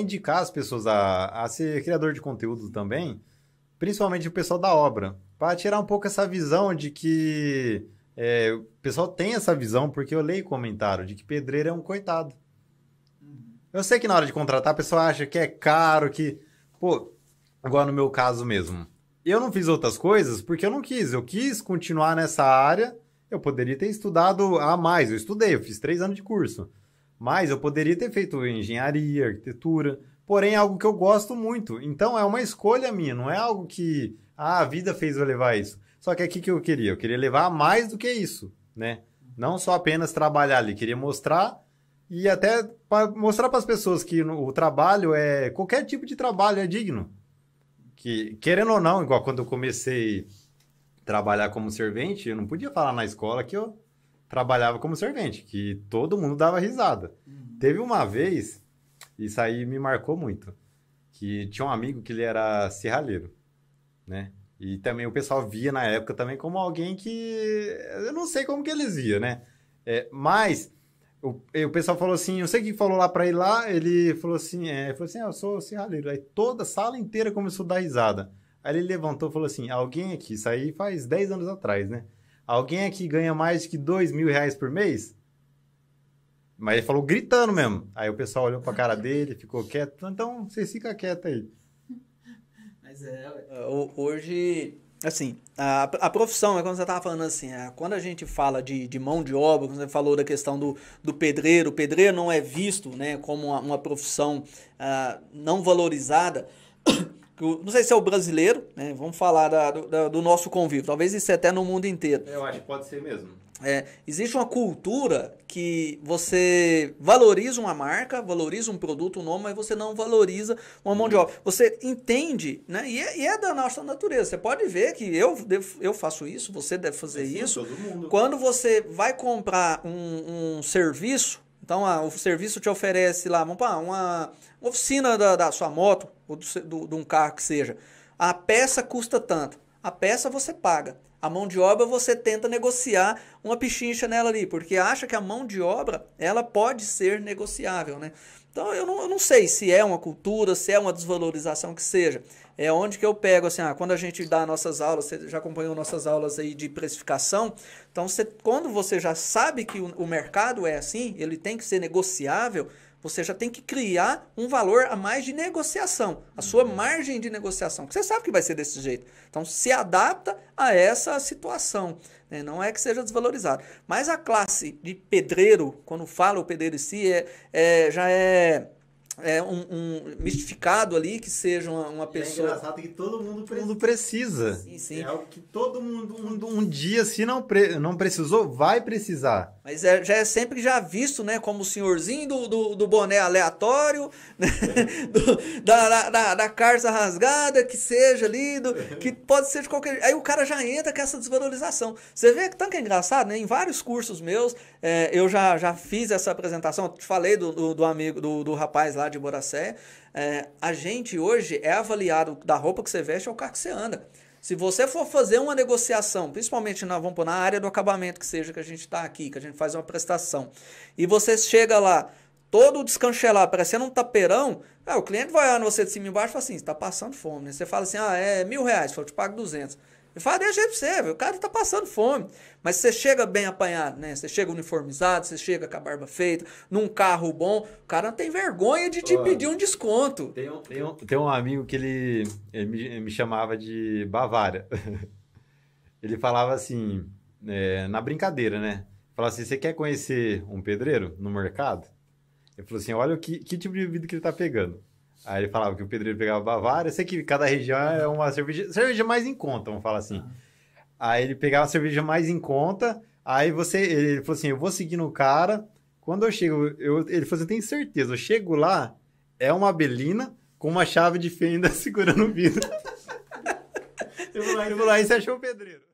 indicar as pessoas a, a ser criador de conteúdo também, principalmente o pessoal da obra, para tirar um pouco essa visão de que é, o pessoal tem essa visão, porque eu leio comentário de que pedreiro é um coitado. Uhum. Eu sei que na hora de contratar, a pessoa acha que é caro, que. Pô, agora no meu caso mesmo. Eu não fiz outras coisas porque eu não quis. Eu quis continuar nessa área. Eu poderia ter estudado a mais. Eu estudei, eu fiz três anos de curso. Mas eu poderia ter feito engenharia, arquitetura, porém é algo que eu gosto muito. Então é uma escolha minha, não é algo que ah, a vida fez eu levar isso. Só que é aqui que eu queria, eu queria levar mais do que isso, né? Não só apenas trabalhar ali, queria mostrar e até pra mostrar para as pessoas que o trabalho é qualquer tipo de trabalho é digno. Que querendo ou não, igual quando eu comecei a trabalhar como servente, eu não podia falar na escola que eu trabalhava como servente, que todo mundo dava risada. Uhum. Teve uma vez, isso aí me marcou muito, que tinha um amigo que ele era serralheiro, né? E também o pessoal via na época também como alguém que... Eu não sei como que eles via, né? É, mas o, o pessoal falou assim, eu sei que falou lá para ir lá, ele falou assim, é, falou assim, ah, eu sou serralheiro. Aí toda a sala inteira começou a dar risada. Aí ele levantou e falou assim, alguém aqui, isso aí faz 10 anos atrás, né? Alguém aqui ganha mais que dois mil reais por mês? Mas ele falou gritando mesmo. Aí o pessoal olhou pra cara dele, ficou quieto. Então, vocês ficam quietos aí. Mas é, é hoje, assim, a, a profissão, é quando você tava falando assim, é, quando a gente fala de, de mão de obra, quando você falou da questão do, do pedreiro, o pedreiro não é visto né, como uma, uma profissão uh, não valorizada não sei se é o brasileiro, né? Vamos falar da, da, do nosso convívio. Talvez isso é até no mundo inteiro. É, eu acho que pode ser mesmo. É, existe uma cultura que você valoriza uma marca, valoriza um produto, um nome, mas você não valoriza uma mão de uhum. obra. Você entende, né? E é, e é da nossa natureza. Você pode ver que eu, eu faço isso, você deve fazer é isso. Quando você vai comprar um, um serviço, então ah, o serviço te oferece lá, vamos para uma, oficina da, da, sua moto ou do, do, de um carro que seja. A peça custa tanto. A peça você paga. A mão de obra você tenta negociar uma pichincha nela ali, porque acha que a mão de obra ela pode ser negociável, né? Então eu não, eu não sei se é uma cultura, se é uma desvalorização que seja. É onde que eu pego, assim, ah, quando a gente dá nossas aulas, você já acompanhou nossas aulas aí de precificação. Então, você, quando você já sabe que o, o mercado é assim, ele tem que ser negociável, você já tem que criar um valor a mais de negociação, a sua uhum. margem de negociação. Você sabe que vai ser desse jeito. Então se adapta a essa situação. Né? Não é que seja desvalorizado. Mas a classe de pedreiro, quando fala o pedreiro em si, é, é já é é, um, um, mistificado ali, que seja uma, uma pessoa. E é engraçado que todo mundo precisa. Todo mundo precisa. Sim, sim. É algo que todo mundo. Um, um dia, se não, pre... não precisou, vai precisar. Mas é, já é sempre já visto, né? Como o senhorzinho do, do, do boné aleatório, né? do, da, da, da, carça rasgada, que seja ali, do, que pode ser de qualquer. Aí o cara já entra com essa desvalorização. Você vê que tanto que é engraçado, né? Em vários cursos meus, é, eu já, já fiz essa apresentação, te falei do, do, do amigo, do, do rapaz lá lá de Boracé, é, eh, a gente hoje é avaliado da roupa que você veste ao é carro que você anda. Se você for fazer uma negociação, principalmente na, vamos pôr, na área do acabamento que seja que a gente está aqui, que a gente faz uma prestação, e você chega lá todo descanchelado, parecendo um tapeirão, é, o cliente vai olhar você de cima e embaixo e fala assim, está passando fome. Né? Você fala assim, ah, é mil reais, eu te pago duzentos. Eu falo, deixa aí pra você, o cara tá passando fome. Mas você chega bem apanhado, né? Você chega uniformizado, você chega com a barba feita, num carro bom, o cara não tem vergonha de te Ô, pedir um desconto. Tem um, tem um, tem um amigo que ele, ele me, ele me chamava de Bavária. ele falava assim, é, na brincadeira, né? Falava assim, você quer conhecer um pedreiro no mercado? Ele falou assim, olha o que, que tipo de bebida que ele tá pegando. Aí ele falava que o pedreiro pegava Bavária. Eu sei que cada região é uma cerveja, cerveja mais em conta, vamos falar assim. Ah. Aí ele pegava a cerveja mais em conta. Aí você, ele falou assim: eu vou seguir no cara. Quando eu chego, eu, ele falou assim: eu tenho certeza, eu chego lá, é uma Belina com uma chave de fenda segurando o vidro. eu vou lá e você achou o pedreiro.